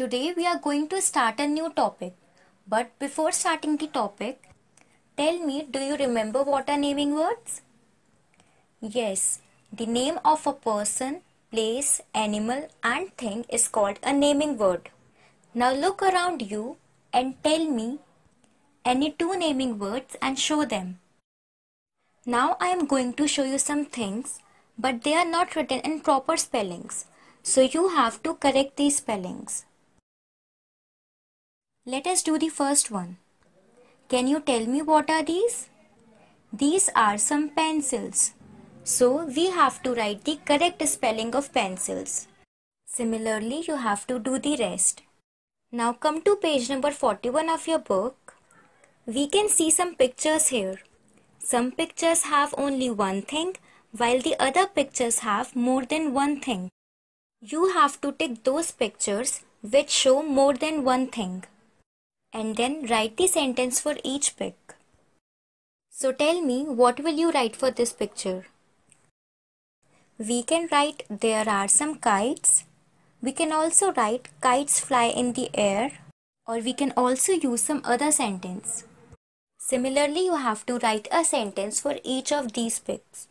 Today we are going to start a new topic. But before starting the topic, tell me do you remember what are naming words? Yes, the name of a person, place, animal and thing is called a naming word. Now look around you and tell me any two naming words and show them. Now I am going to show you some things but they are not written in proper spellings. So you have to correct these spellings. Let us do the first one. Can you tell me what are these? These are some pencils. So we have to write the correct spelling of pencils. Similarly, you have to do the rest. Now come to page number 41 of your book. We can see some pictures here. Some pictures have only one thing while the other pictures have more than one thing. You have to take those pictures which show more than one thing and then write the sentence for each pic. So tell me what will you write for this picture? We can write there are some kites. We can also write kites fly in the air or we can also use some other sentence. Similarly, you have to write a sentence for each of these pics.